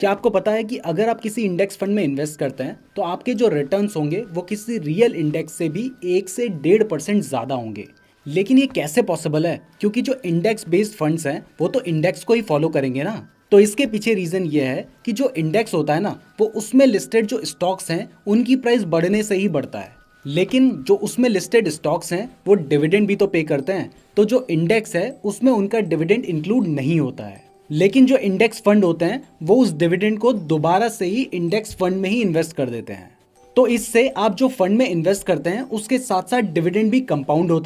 क्या आपको पता है कि अगर आप किसी इंडेक्स फंड में इन्वेस्ट करते हैं तो आपके जो रिटर्न्स होंगे वो किसी रियल इंडेक्स से भी एक से डेढ़ परसेंट ज़्यादा होंगे लेकिन ये कैसे पॉसिबल है क्योंकि जो इंडेक्स बेस्ड फंड्स हैं वो तो इंडेक्स को ही फॉलो करेंगे ना तो इसके पीछे रीज़न ये है कि जो इंडेक्स होता है ना वो उसमें लिस्टेड जो स्टॉक्स हैं उनकी प्राइस बढ़ने से ही बढ़ता है लेकिन जो उसमें लिस्टेड स्टॉक्स हैं वो डिविडेंड भी तो पे करते हैं तो जो इंडेक्स है उसमें उनका डिविडेंड इंक्लूड नहीं होता है लेकिन जो इंडेक्स फंड होते हैं वो उस डिविडेंड को दोबारा से ही इंडेक्स फंड में ही इन्वेस्ट कर देते हैं तो इससे आप जो फंड में इन्वेस्ट करते हैं उसके साथ साथ डिविडेंड भी कंपाउंड होता